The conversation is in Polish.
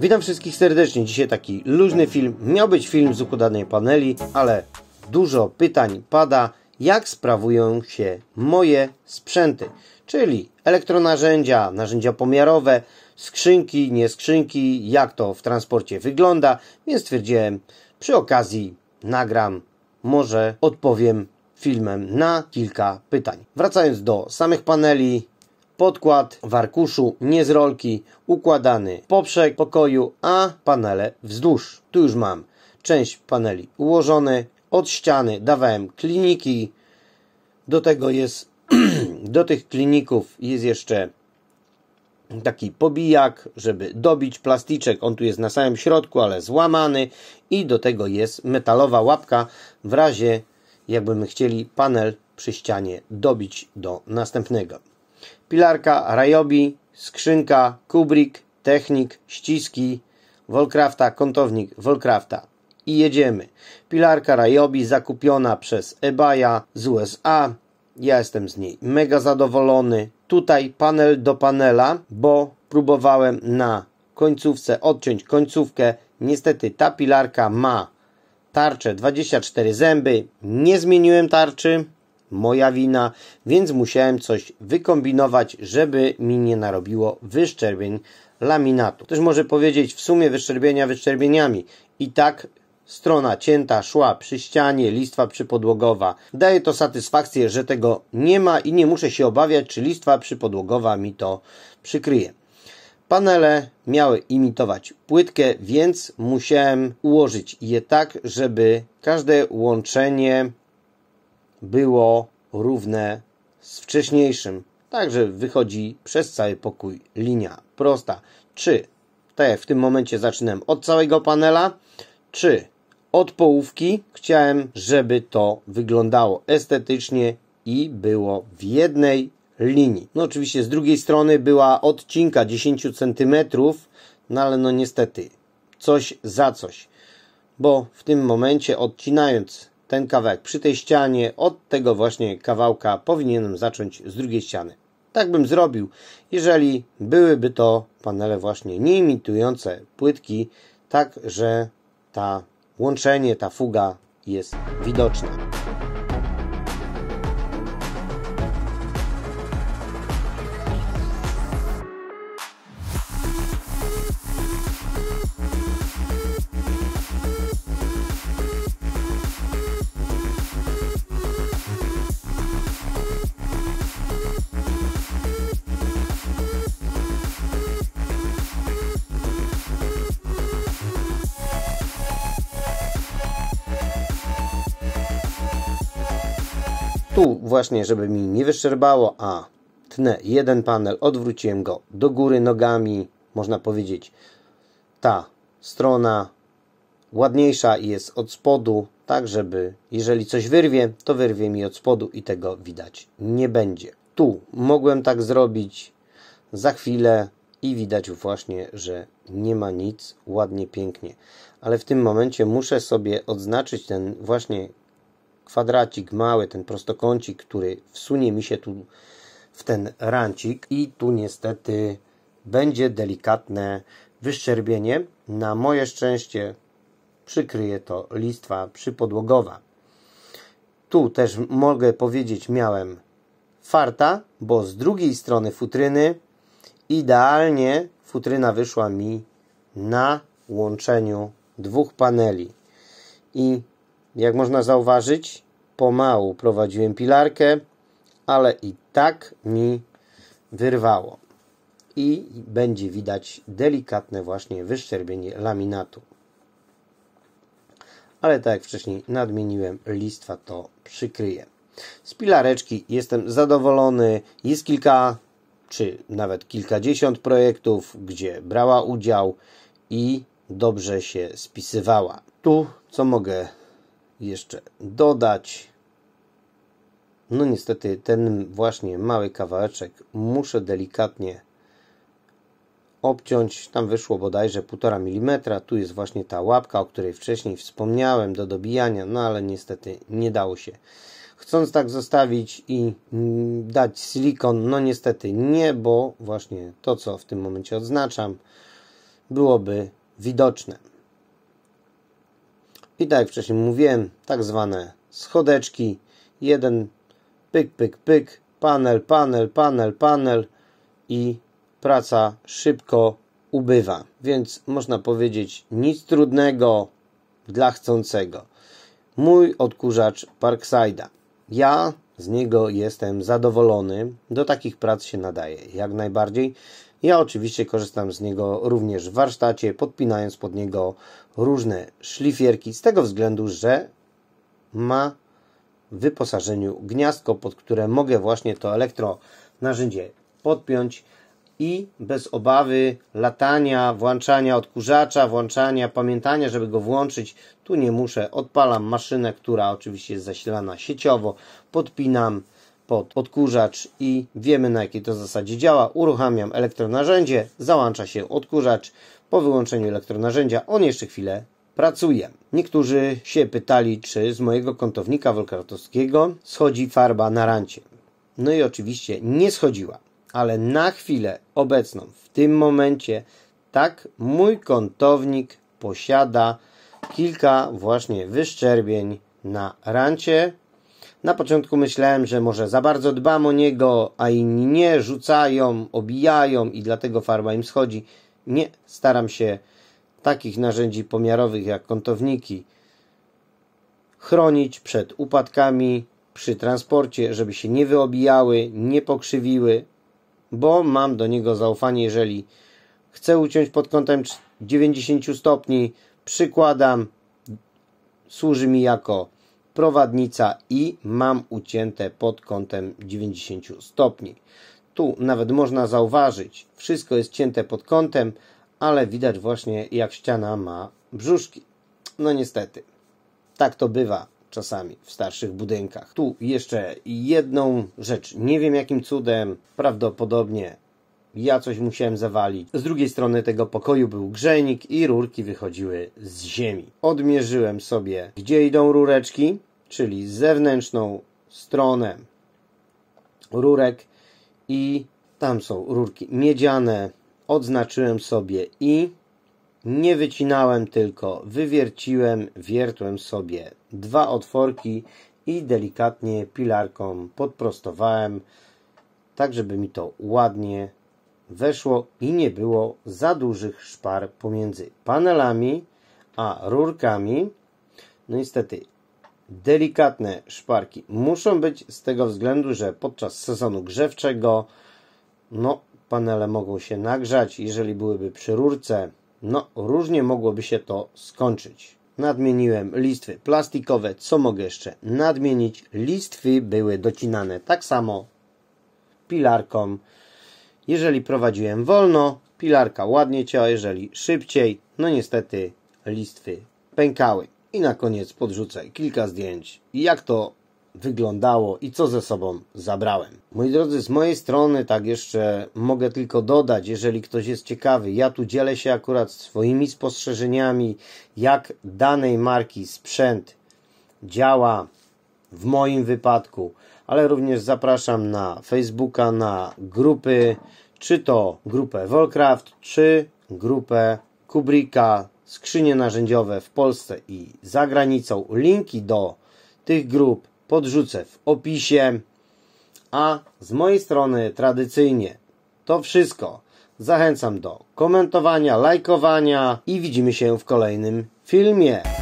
Witam wszystkich serdecznie. Dzisiaj taki luźny film. Miał być film z układanej paneli, ale dużo pytań pada, jak sprawują się moje sprzęty, czyli elektronarzędzia, narzędzia pomiarowe, skrzynki, nie skrzynki, jak to w transporcie wygląda, więc stwierdziłem, przy okazji nagram, może odpowiem filmem na kilka pytań. Wracając do samych paneli, podkład w arkuszu, nie z rolki, układany poprzek pokoju, a panele wzdłuż. Tu już mam część paneli ułożone, od ściany dawałem kliniki, do tego jest, do tych kliników jest jeszcze taki pobijak, żeby dobić plasticzek. On tu jest na samym środku, ale złamany i do tego jest metalowa łapka w razie jakbyśmy chcieli panel przy ścianie dobić do następnego. Pilarka, Rajobi, Skrzynka, Kubrik, Technik, Ściski, wolkrafta, kątownik wolkrafta I jedziemy. Pilarka Rajobi zakupiona przez Ebaya z USA. Ja jestem z niej mega zadowolony. Tutaj panel do panela, bo próbowałem na końcówce odciąć końcówkę. Niestety ta pilarka ma tarczę 24 zęby. Nie zmieniłem tarczy moja wina, więc musiałem coś wykombinować, żeby mi nie narobiło wyszczerbień laminatu. Ktoś może powiedzieć w sumie wyszczerbienia wyszczerbieniami. I tak strona cięta szła przy ścianie, listwa przypodłogowa. Daje to satysfakcję, że tego nie ma i nie muszę się obawiać, czy listwa przypodłogowa mi to przykryje. Panele miały imitować płytkę, więc musiałem ułożyć je tak, żeby każde łączenie było równe z wcześniejszym. Także wychodzi przez cały pokój linia prosta. Czy te w tym momencie zaczynam od całego panela, czy od połówki. Chciałem, żeby to wyglądało estetycznie i było w jednej linii. No oczywiście z drugiej strony była odcinka 10 cm, no ale no niestety coś za coś, bo w tym momencie odcinając ten kawałek przy tej ścianie, od tego właśnie kawałka powinienem zacząć z drugiej ściany. Tak bym zrobił, jeżeli byłyby to panele właśnie nieimitujące płytki, tak że ta łączenie, ta fuga jest widoczna. Tu właśnie, żeby mi nie wyszczerbało, a tnę jeden panel, odwróciłem go do góry nogami, można powiedzieć ta strona ładniejsza jest od spodu, tak żeby jeżeli coś wyrwie, to wyrwie mi od spodu i tego widać nie będzie. Tu mogłem tak zrobić za chwilę i widać właśnie, że nie ma nic, ładnie, pięknie. Ale w tym momencie muszę sobie odznaczyć ten właśnie kwadracik mały, ten prostokącik, który wsunie mi się tu w ten rancik i tu niestety będzie delikatne wyszczerbienie. Na moje szczęście przykryje to listwa przypodłogowa. Tu też mogę powiedzieć miałem farta, bo z drugiej strony futryny idealnie futryna wyszła mi na łączeniu dwóch paneli i jak można zauważyć, pomału prowadziłem pilarkę, ale i tak mi wyrwało. I będzie widać delikatne właśnie wyszczerbienie laminatu. Ale tak jak wcześniej nadmieniłem, listwa to przykryje. Z pilareczki jestem zadowolony. Jest kilka, czy nawet kilkadziesiąt projektów, gdzie brała udział i dobrze się spisywała. Tu, co mogę jeszcze dodać. No niestety ten właśnie mały kawałeczek muszę delikatnie obciąć. Tam wyszło bodajże 1,5 mm. Tu jest właśnie ta łapka, o której wcześniej wspomniałem do dobijania, no ale niestety nie dało się. Chcąc tak zostawić i mm, dać silikon, no niestety nie, bo właśnie to, co w tym momencie odznaczam, byłoby widoczne. I tak jak wcześniej mówiłem, tak zwane schodeczki. Jeden pyk, pyk, pyk, panel, panel, panel, panel i praca szybko ubywa. Więc można powiedzieć nic trudnego dla chcącego. Mój odkurzacz Parkside'a. Ja z niego jestem zadowolony. Do takich prac się nadaje jak najbardziej. Ja oczywiście korzystam z niego również w warsztacie, podpinając pod niego różne szlifierki, z tego względu, że ma w wyposażeniu gniazdko, pod które mogę właśnie to elektro narzędzie podpiąć i bez obawy latania, włączania odkurzacza, włączania, pamiętania, żeby go włączyć. Tu nie muszę, odpalam maszynę, która oczywiście jest zasilana sieciowo, podpinam pod odkurzacz i wiemy na jakiej to zasadzie działa. Uruchamiam elektronarzędzie, załącza się odkurzacz. Po wyłączeniu elektronarzędzia on jeszcze chwilę pracuje. Niektórzy się pytali, czy z mojego kątownika wolkartowskiego schodzi farba na rancie. No i oczywiście nie schodziła ale na chwilę obecną, w tym momencie, tak mój kątownik posiada kilka właśnie wyszczerbień na rancie. Na początku myślałem, że może za bardzo dbam o niego, a inni nie, rzucają, obijają i dlatego farba im schodzi. Nie, staram się takich narzędzi pomiarowych jak kątowniki chronić przed upadkami przy transporcie, żeby się nie wyobijały, nie pokrzywiły, bo mam do niego zaufanie. Jeżeli chcę uciąć pod kątem 90 stopni, przykładam, służy mi jako prowadnica i mam ucięte pod kątem 90 stopni. Tu nawet można zauważyć, wszystko jest cięte pod kątem, ale widać właśnie jak ściana ma brzuszki. No niestety, tak to bywa czasami w starszych budynkach. Tu jeszcze jedną rzecz. Nie wiem jakim cudem, prawdopodobnie ja coś musiałem zawalić. Z drugiej strony tego pokoju był grzenik i rurki wychodziły z ziemi. Odmierzyłem sobie, gdzie idą rureczki, czyli zewnętrzną stronę rurek i tam są rurki miedziane. Odznaczyłem sobie i nie wycinałem tylko, wywierciłem, wiertłem sobie dwa otworki i delikatnie pilarką podprostowałem, tak żeby mi to ładnie weszło i nie było za dużych szpar pomiędzy panelami a rurkami. No niestety delikatne szparki muszą być z tego względu, że podczas sezonu grzewczego no, panele mogą się nagrzać, jeżeli byłyby przy rurce no, różnie mogłoby się to skończyć. Nadmieniłem listwy plastikowe, co mogę jeszcze nadmienić? Listwy były docinane tak samo pilarką. Jeżeli prowadziłem wolno, pilarka ładnie ciała, jeżeli szybciej, no niestety listwy pękały. I na koniec podrzucę kilka zdjęć, jak to wyglądało i co ze sobą zabrałem. Moi drodzy, z mojej strony tak jeszcze mogę tylko dodać, jeżeli ktoś jest ciekawy, ja tu dzielę się akurat swoimi spostrzeżeniami, jak danej marki sprzęt działa w moim wypadku, ale również zapraszam na Facebooka, na grupy, czy to grupę Volcraft, czy grupę Kubrika, skrzynie narzędziowe w Polsce i za granicą. Linki do tych grup podrzucę w opisie. A z mojej strony tradycyjnie to wszystko. Zachęcam do komentowania, lajkowania i widzimy się w kolejnym filmie.